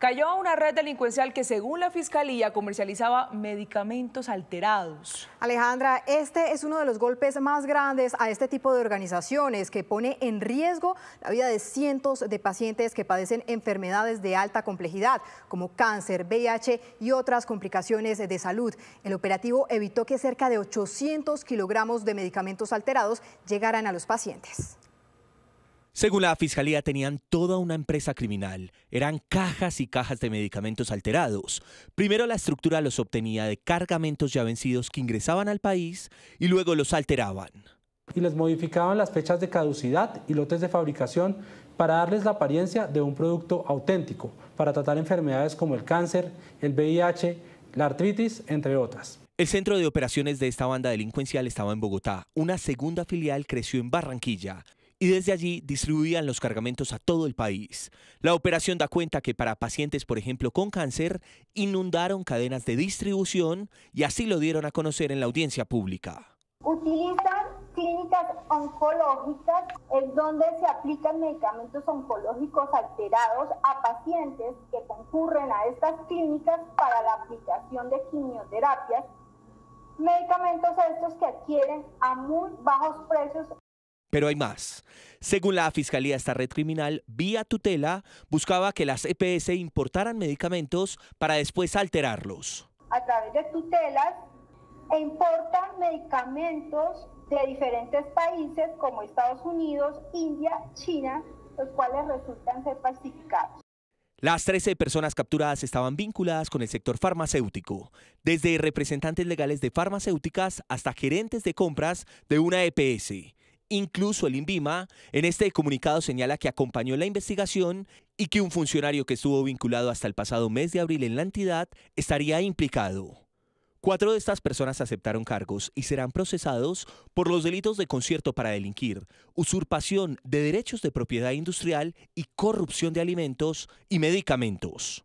cayó a una red delincuencial que según la Fiscalía comercializaba medicamentos alterados. Alejandra, este es uno de los golpes más grandes a este tipo de organizaciones que pone en riesgo la vida de cientos de pacientes que padecen enfermedades de alta complejidad, como cáncer, VIH y otras complicaciones de salud. El operativo evitó que cerca de 800 kilogramos de medicamentos alterados llegaran a los pacientes. Según la fiscalía, tenían toda una empresa criminal. Eran cajas y cajas de medicamentos alterados. Primero la estructura los obtenía de cargamentos ya vencidos que ingresaban al país y luego los alteraban. Y les modificaban las fechas de caducidad y lotes de fabricación para darles la apariencia de un producto auténtico, para tratar enfermedades como el cáncer, el VIH, la artritis, entre otras. El centro de operaciones de esta banda delincuencial estaba en Bogotá. Una segunda filial creció en Barranquilla y desde allí distribuían los cargamentos a todo el país. La operación da cuenta que para pacientes, por ejemplo, con cáncer, inundaron cadenas de distribución y así lo dieron a conocer en la audiencia pública. Utilizan clínicas oncológicas, es donde se aplican medicamentos oncológicos alterados a pacientes que concurren a estas clínicas para la aplicación de quimioterapias medicamentos estos que adquieren a muy bajos precios pero hay más. Según la Fiscalía, esta red criminal, vía tutela, buscaba que las EPS importaran medicamentos para después alterarlos. A través de tutelas, e importan medicamentos de diferentes países como Estados Unidos, India, China, los cuales resultan ser falsificados. Las 13 personas capturadas estaban vinculadas con el sector farmacéutico, desde representantes legales de farmacéuticas hasta gerentes de compras de una EPS. Incluso el INVIMA en este comunicado señala que acompañó la investigación y que un funcionario que estuvo vinculado hasta el pasado mes de abril en la entidad estaría implicado. Cuatro de estas personas aceptaron cargos y serán procesados por los delitos de concierto para delinquir, usurpación de derechos de propiedad industrial y corrupción de alimentos y medicamentos.